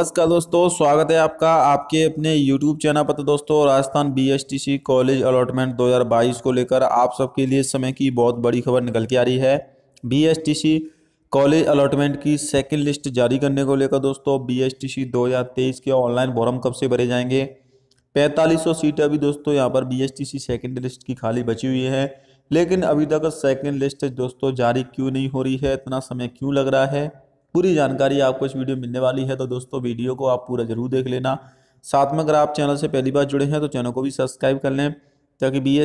नमस्कार दोस्तों स्वागत है आपका आपके अपने YouTube चैनल पर तो दोस्तों राजस्थान बीएसटीसी कॉलेज अलॉटमेंट 2022 को लेकर आप सबके लिए समय की बहुत बड़ी खबर निकल के आ रही है बीएसटीसी कॉलेज अलॉटमेंट की सेकंड लिस्ट जारी करने को लेकर दोस्तों बीएसटीसी 2023 के ऑनलाइन फॉर्म कब से भरे जाएंगे पैंतालीस सीटें अभी दोस्तों यहाँ पर बी सेकेंड लिस्ट की खाली बची हुई है लेकिन अभी तक सेकेंड लिस्ट दोस्तों जारी क्यों नहीं हो रही है इतना समय क्यों लग रहा है पूरी जानकारी आपको इस वीडियो में मिलने वाली है तो दोस्तों वीडियो को आप पूरा ज़रूर देख लेना साथ में अगर आप चैनल से पहली बार जुड़े हैं तो चैनल को भी सब्सक्राइब कर लें ताकि बी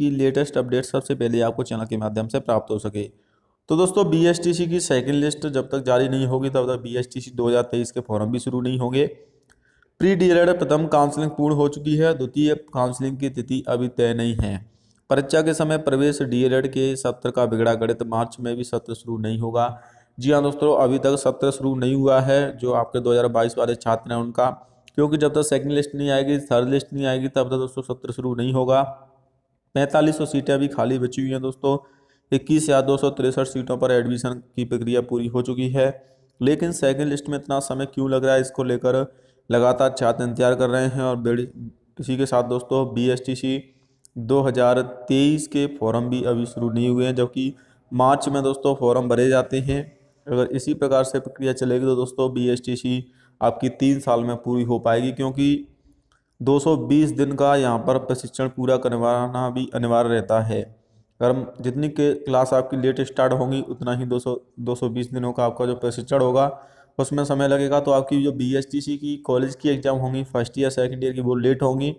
की लेटेस्ट अपडेट सबसे पहले आपको चैनल के माध्यम से प्राप्त हो सके तो दोस्तों बी की सेकेंड लिस्ट जब तक जारी नहीं होगी तब तक बी एस के फॉरम भी शुरू नहीं होंगे प्री डी e प्रथम काउंसलिंग पूर्ण हो चुकी है द्वितीय काउंसलिंग की तिथि अभी तय नहीं है परीक्षा के समय प्रवेश डी e के सत्र का बिगड़ा गणित मार्च में भी सत्र शुरू नहीं होगा जी हाँ दोस्तों अभी तक सत्र शुरू नहीं हुआ है जो आपके 2022 वाले छात्र हैं उनका क्योंकि जब तक सेकंड लिस्ट नहीं आएगी थर्ड लिस्ट नहीं आएगी तब तक दोस्तों सत्र शुरू नहीं होगा पैंतालीस सौ सीटें अभी खाली बची हुई हैं दोस्तों इक्कीस या दो सीटों पर एडमिशन की प्रक्रिया पूरी हो चुकी है लेकिन सेकेंड लिस्ट में इतना समय क्यों लग रहा है इसको लेकर लगातार छात्र इंतजार कर रहे हैं और बेड़ी इसी के साथ दोस्तों बी एस टी सी 2023 के फॉर्म भी अभी शुरू नहीं हुए हैं जबकि मार्च में दोस्तों फॉर्म भरे जाते हैं अगर इसी प्रकार से प्रक्रिया चलेगी तो दोस्तों बी आपकी तीन साल में पूरी हो पाएगी क्योंकि 220 दिन का यहाँ पर प्रशिक्षण पूरा करवाना भी अनिवार्य रहता है अगर जितनी के क्लास आपकी लेट स्टार्ट होंगी उतना ही 200 220 दिनों का आपका जो प्रशिक्षण होगा उसमें समय लगेगा तो आपकी जो बी की कॉलेज की एग्ज़ाम होंगी फर्स्ट ईयर सेकेंड ईयर की वो लेट होंगी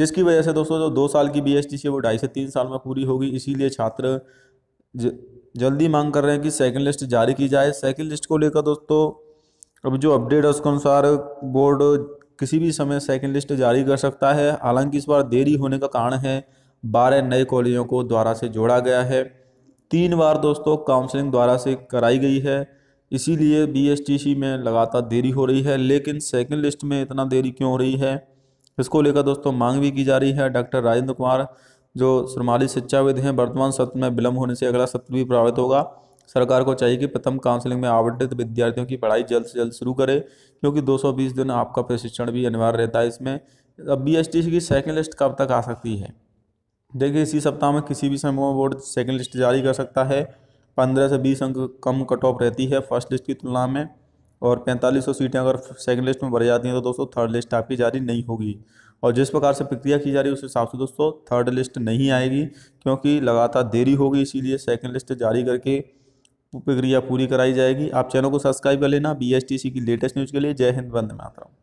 जिसकी वजह से दोस्तों जो दो साल की बी है वो ढाई से तीन साल में पूरी होगी इसीलिए छात्र ज, जल्दी मांग कर रहे हैं कि सेकंड लिस्ट जारी की जाए सेकंड लिस्ट को लेकर दोस्तों अब जो अपडेट है उसके अनुसार बोर्ड किसी भी समय सेकंड लिस्ट जारी कर सकता है हालांकि इस बार देरी होने का कारण है बारह नए कॉलेजों को द्वारा से जोड़ा गया है तीन बार दोस्तों काउंसलिंग द्वारा से कराई गई है इसीलिए बी में लगातार देरी हो रही है लेकिन सेकेंड लिस्ट में इतना देरी क्यों हो रही है इसको लेकर दोस्तों मांग भी की जा रही है डॉक्टर राजेंद्र कुमार जो श्रमाली शिक्षाविद हैं वर्तमान सत्र में विलंब होने से अगला सत्र भी प्रभावित होगा सरकार को चाहिए कि प्रथम काउंसलिंग में आवंटित विद्यार्थियों की पढ़ाई जल्द से जल्द शुरू करे क्योंकि 220 दिन आपका प्रशिक्षण भी अनिवार्य रहता है इसमें अब बी की सेकेंड लिस्ट कब तक आ सकती है देखिए इसी सप्ताह में किसी भी समय बोर्ड सेकेंड लिस्ट जारी कर सकता है पंद्रह से बीस अंक कम कट ऑफ रहती है फर्स्ट लिस्ट की तुलना में और पैंतालीस सौ सीटें अगर सेकेंड लिस्ट में भर जाती हैं तो दोस्तों थर्ड लिस्ट आपकी जारी नहीं होगी और जिस प्रकार से प्रक्रिया की जा रही है उस हिसाब से दोस्तों थर्ड लिस्ट नहीं आएगी क्योंकि लगातार देरी होगी इसीलिए सेकेंड लिस्ट जारी करके प्रक्रिया पूरी कराई जाएगी आप चैनल को सब्सक्राइब कर लेना बी की लेटेस्ट न्यूज़ के लिए जय हिंद वंदे मातरम